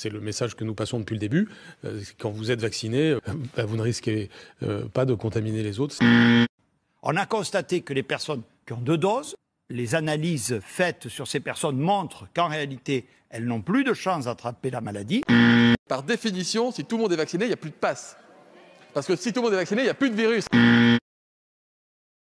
C'est le message que nous passons depuis le début. Euh, quand vous êtes vacciné, euh, bah, vous ne risquez euh, pas de contaminer les autres. On a constaté que les personnes qui ont deux doses, les analyses faites sur ces personnes montrent qu'en réalité, elles n'ont plus de chance d'attraper la maladie. Par définition, si tout le monde est vacciné, il n'y a plus de passe. Parce que si tout le monde est vacciné, il n'y a plus de virus.